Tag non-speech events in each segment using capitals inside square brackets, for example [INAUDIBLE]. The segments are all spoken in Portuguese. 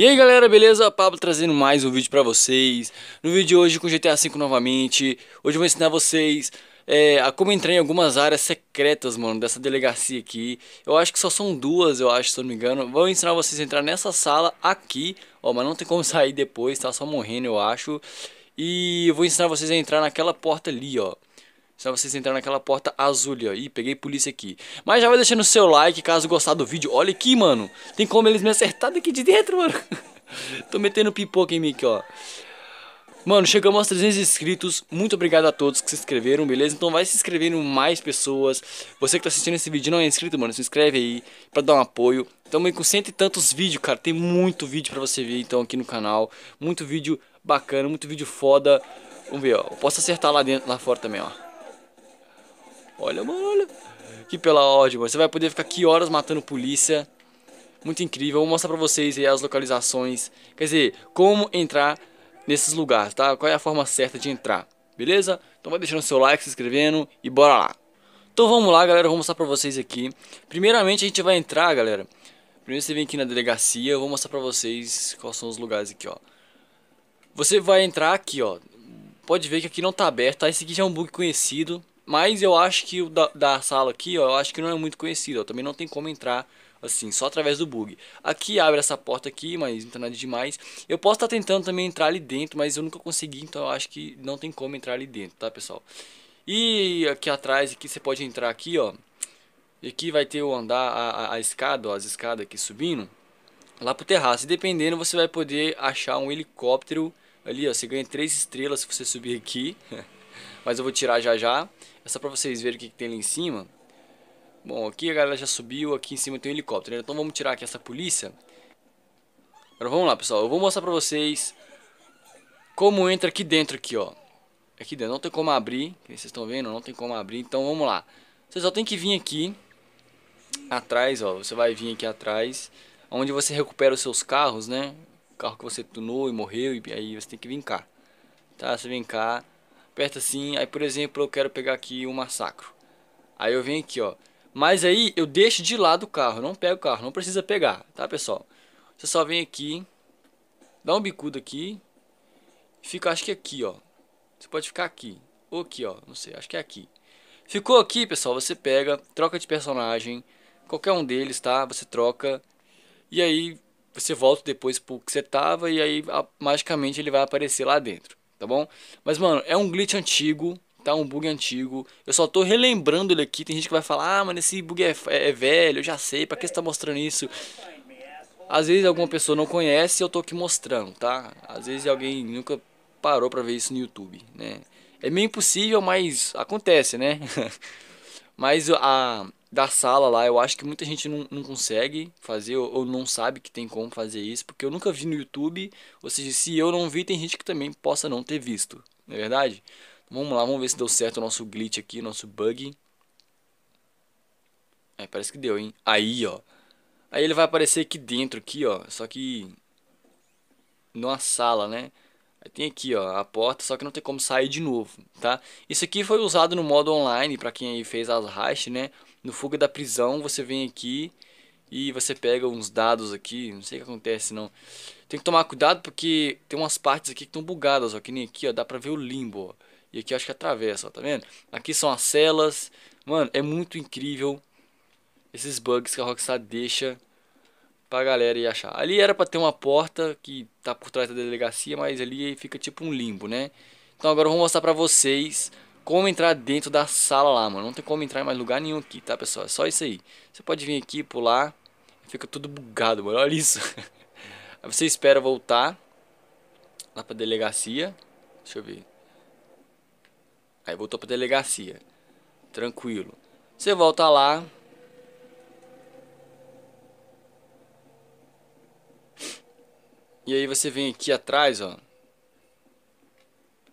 E aí galera, beleza? Pablo trazendo mais um vídeo pra vocês No vídeo de hoje com GTA V novamente Hoje eu vou ensinar vocês é, a como entrar em algumas áreas secretas, mano, dessa delegacia aqui Eu acho que só são duas, eu acho, se eu não me engano Vou ensinar vocês a entrar nessa sala aqui Ó, mas não tem como [LAUGHS] sair depois, tá só morrendo, eu acho E eu vou ensinar vocês a entrar naquela porta ali, ó só vocês entrarem naquela porta azul ali, ó. Ih, peguei polícia aqui. Mas já vai deixando o seu like caso gostar do vídeo. Olha aqui, mano. Tem como eles me acertar daqui de dentro, mano. [LAUGHS] Tô metendo pipoca em mim aqui, ó. Mano, chegamos aos 300 inscritos. Muito obrigado a todos que se inscreveram, beleza? Então vai se inscrevendo mais pessoas. Você que tá assistindo esse vídeo não é inscrito, mano, se inscreve aí pra dar um apoio. Também com cento e tantos vídeos, cara. Tem muito vídeo pra você ver, então, aqui no canal. Muito vídeo bacana, muito vídeo foda. Vamos ver, ó. Eu posso acertar lá, dentro, lá fora também, ó. Olha, mano, olha. Que pela ódio, Você vai poder ficar aqui horas matando polícia. Muito incrível. Vou mostrar pra vocês aí as localizações. Quer dizer, como entrar nesses lugares, tá? Qual é a forma certa de entrar, beleza? Então vai deixando seu like, se inscrevendo e bora lá. Então vamos lá, galera. Vou mostrar pra vocês aqui. Primeiramente, a gente vai entrar, galera. Primeiro você vem aqui na delegacia. Eu vou mostrar pra vocês quais são os lugares aqui, ó. Você vai entrar aqui, ó. Pode ver que aqui não tá aberto, tá? Esse aqui já é um bug conhecido. Mas eu acho que o da, da sala aqui, ó, eu acho que não é muito conhecido, ó, também não tem como entrar assim, só através do bug. Aqui abre essa porta aqui, mas não tem nada demais. Eu posso estar tá tentando também entrar ali dentro, mas eu nunca consegui, então eu acho que não tem como entrar ali dentro, tá, pessoal? E aqui atrás, aqui você pode entrar aqui, ó. E aqui vai ter o andar, a, a, a escada, ó, as escadas aqui subindo. Lá pro terraço. E dependendo, você vai poder achar um helicóptero ali, ó. Você ganha três estrelas se você subir aqui. [LAUGHS] mas eu vou tirar já já. É só pra vocês verem o que, que tem ali em cima. Bom, aqui a galera já subiu, aqui em cima tem um helicóptero, né? Então vamos tirar aqui essa polícia. Agora vamos lá, pessoal. Eu vou mostrar pra vocês como entra aqui dentro aqui, ó. É aqui dentro não tem como abrir, que vocês estão vendo, não tem como abrir. Então vamos lá. Você só tem que vir aqui atrás, ó. Você vai vir aqui atrás, onde você recupera os seus carros, né? O carro que você tunou e morreu e aí você tem que vir cá. Tá? Você vem cá, aperta assim, aí por exemplo eu quero pegar aqui um massacro. Aí eu venho aqui, ó. Mas aí eu deixo de lado o carro, não pego o carro, não precisa pegar, tá pessoal? Você só vem aqui, dá um bicudo aqui, fica acho que aqui, ó. Você pode ficar aqui, ou aqui, ó, não sei, acho que é aqui. Ficou aqui, pessoal, você pega, troca de personagem, qualquer um deles, tá? Você troca, e aí você volta depois pro que você tava, e aí a, magicamente ele vai aparecer lá dentro tá bom? Mas, mano, é um glitch antigo, tá? Um bug antigo. Eu só tô relembrando ele aqui. Tem gente que vai falar, ah, mano, esse bug é, é, é velho, eu já sei, pra que você tá mostrando isso? Às vezes alguma pessoa não conhece e eu tô aqui mostrando, tá? Às vezes alguém nunca parou pra ver isso no YouTube, né? É meio impossível, mas acontece, né? [LAUGHS] mas a, da sala lá. Eu acho que muita gente não, não consegue fazer ou, ou, não sabe que tem como fazer isso, porque eu nunca vi no YouTube. Ou seja, se eu não vi, tem gente que também possa não ter visto, não é verdade? vamos lá, vamos ver se deu certo o nosso glitch aqui, nosso bug. É, parece que deu, hein? Aí, ó. Aí ele vai aparecer aqui dentro, aqui, ó. Só que... Numa sala, né? Aí tem aqui, ó, a porta, só que não tem como sair de novo, tá? Isso aqui foi usado no modo online, para quem aí fez as hash, né? No Fuga da Prisão, você vem aqui e você pega uns dados aqui. Não sei o que acontece, não. Tem que tomar cuidado porque tem umas partes aqui que estão bugadas, ó. Que nem aqui, ó. Dá pra ver o limbo, ó. E aqui acho que atravessa, ó. Tá vendo? Aqui são as celas. Mano, é muito incrível esses bugs que a Rockstar deixa pra galera ir achar. Ali era pra ter uma porta que tá por trás da delegacia, mas ali fica tipo um limbo, né? Então agora eu vou mostrar pra vocês como entrar dentro da sala lá, mano. Não tem como entrar em mais lugar nenhum aqui, tá, pessoal? É só isso aí. Você pode vir aqui, pular. Fica tudo bugado, mano. [LAUGHS] Olha isso. Aí você espera voltar lá pra delegacia. Deixa eu ver. Aí voltou pra delegacia. Tranquilo. Você volta lá. E aí você vem aqui atrás, ó.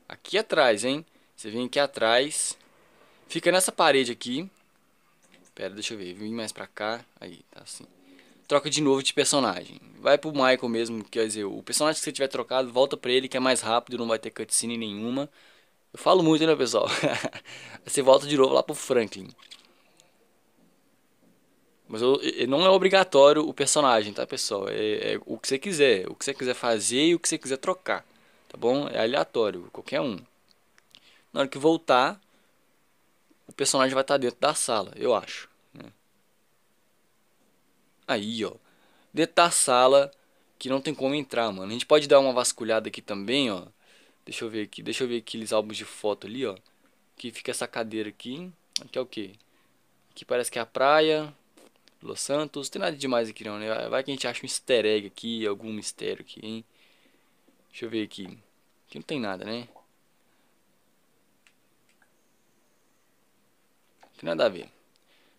Aqui atrás, hein? Você vem aqui atrás. Fica nessa parede aqui. Pera, deixa eu ver. Vim mais pra cá. Aí, tá assim. Troca de novo de personagem. Vai pro Michael mesmo, quer dizer, o personagem que você tiver trocado, volta pra ele que é mais rápido, não vai ter cutscene nenhuma. Eu falo muito, né, pessoal? [LAUGHS] você volta de novo lá pro Franklin. Mas eu, não é obrigatório o personagem, tá, pessoal? É, é o que você quiser. O que você quiser fazer e o que você quiser trocar. Tá bom? É aleatório, qualquer um. Na hora que voltar, o personagem vai estar dentro da sala, eu acho. Né? Aí, ó. Dentro da sala que não tem como entrar, mano. A gente pode dar uma vasculhada aqui também, ó. Deixa eu ver aqui. Deixa eu ver aqueles álbuns de foto ali, ó. Que fica essa cadeira aqui. Aqui é o quê? Aqui parece que é a praia. Los Santos. Não tem nada demais aqui não, né? Vai que a gente acha um easter egg aqui, algum mistério aqui, hein? Deixa eu ver aqui. Aqui não tem nada, né? Tem nada a ver.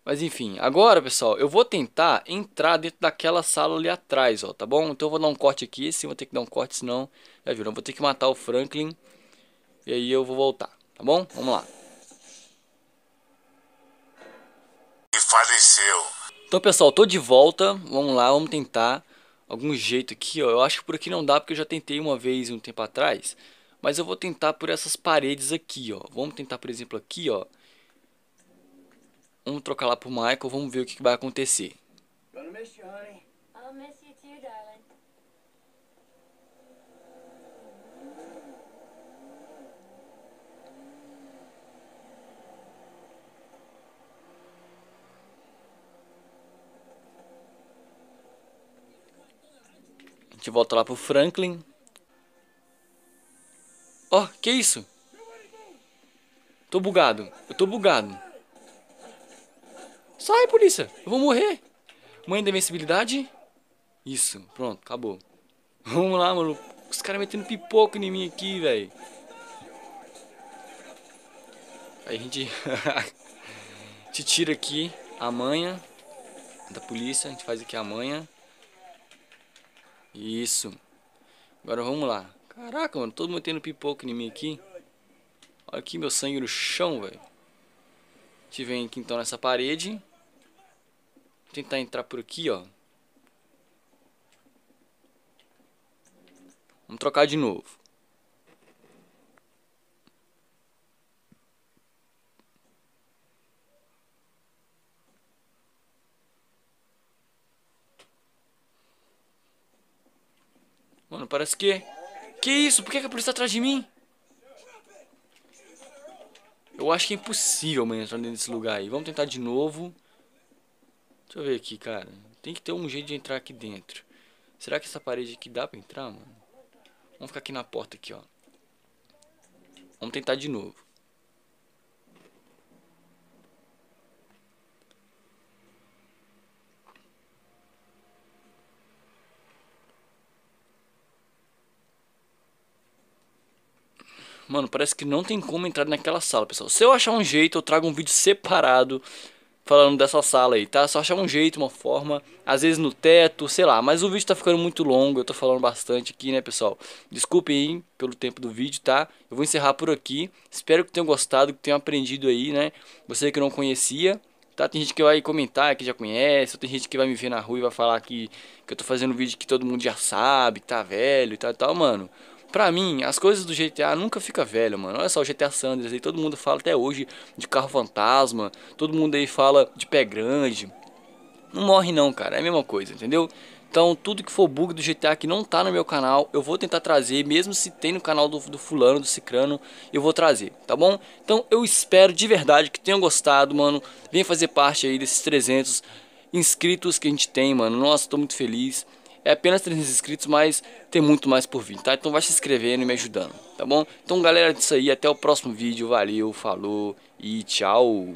Mas enfim, agora pessoal, eu vou tentar entrar dentro daquela sala ali atrás, ó, tá bom? Então eu vou dar um corte aqui, sim, vou ter que dar um corte, senão, já viram, eu vou ter que matar o Franklin e aí eu vou voltar, tá bom? Vamos lá. E faleceu. Então pessoal, tô de volta, vamos lá, vamos tentar algum jeito aqui, ó. Eu acho que por aqui não dá porque eu já tentei uma vez um tempo atrás, mas eu vou tentar por essas paredes aqui, ó. Vamos tentar, por exemplo, aqui, ó. Vamos trocar lá pro Michael, vamos ver o que, que vai acontecer. A gente volta lá pro Franklin. Ó, oh, que isso? Tô bugado. Eu tô bugado. Sai, polícia! Eu vou morrer! Mãe da invencibilidade? Isso, pronto, acabou. Vamos lá, mano. Os caras metendo pipoco em mim aqui, velho. Aí a gente. [LAUGHS] te tira aqui a manha da polícia. A gente faz aqui a manha. Isso. Agora vamos lá. Caraca, mano, todo mundo pipoco em mim aqui. Olha aqui meu sangue no chão, velho. A gente vem aqui então nessa parede tentar entrar por aqui, ó. Vamos trocar de novo. Mano, parece que... Que isso? Por que, a polícia tá atrás de mim? Eu acho que é impossível, mano, entrar dentro desse lugar aí. Vamos tentar de novo. Deixa eu ver aqui, cara. Tem que ter um jeito de entrar aqui dentro. Será que essa parede aqui dá pra entrar, mano? Vamos ficar aqui na porta aqui, ó. Vamos tentar de novo. Mano, parece que não tem como entrar naquela sala, pessoal. Se eu achar um jeito, eu trago um vídeo separado falando dessa sala aí, tá? Só achar um jeito, uma forma, às vezes no teto, sei lá. Mas o vídeo tá ficando muito longo, eu tô falando bastante aqui, né, pessoal? Desculpem pelo tempo do vídeo, tá? Eu vou encerrar por aqui. Espero que tenham gostado, que tenham aprendido aí, né? Você que não conhecia, tá? Tem gente que vai comentar que já conhece, ou tem gente que vai me ver na rua e vai falar que, que eu tô fazendo vídeo que todo mundo já sabe, que tá velho e tal, tal, mano. Pra mim, as coisas do GTA nunca fica velho, mano. Olha só o GTA Sanders aí, todo mundo fala até hoje de carro fantasma, todo mundo aí fala de pé grande. Não morre não, cara, é a mesma coisa, entendeu? Então, tudo que for bug do GTA que não tá no meu canal, eu vou tentar trazer, mesmo se tem no canal do, do fulano, do cicrano, eu vou trazer, tá bom? Então, eu espero de verdade que tenham gostado, mano. Vem fazer parte aí desses 300 inscritos que a gente tem, mano. Nossa, tô muito feliz. É apenas 300 inscritos, mas tem muito mais por vir, tá? Então vai se inscrevendo e me ajudando, tá bom? Então galera, é isso aí. Até o próximo vídeo. Valeu, falou e tchau!